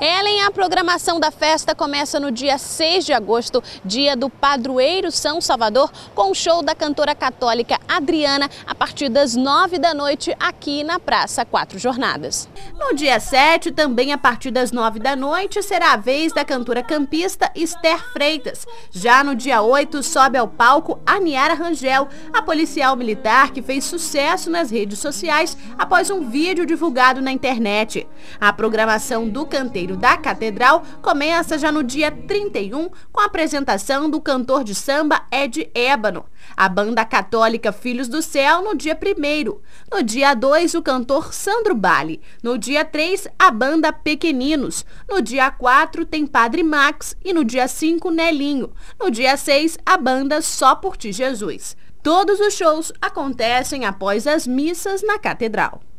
Ellen, a programação da festa começa no dia 6 de agosto, dia do padroeiro São Salvador, com o show da cantora católica Adriana, a partir das 9 da noite, aqui na Praça Quatro Jornadas. No dia 7, também a partir das 9 da noite, será a vez da cantora campista Esther Freitas. Já no dia 8, sobe ao palco Aniara Rangel, a policial militar que fez sucesso nas redes sociais após um vídeo divulgado na internet. A programação do canteiro Terreiro da Catedral começa já no dia 31 com a apresentação do cantor de samba Ed Ébano, a banda católica Filhos do Céu no dia 1 no dia 2 o cantor Sandro Bali, no dia 3 a banda Pequeninos, no dia 4 tem Padre Max e no dia 5 Nelinho, no dia 6 a banda Só por Ti Jesus. Todos os shows acontecem após as missas na catedral.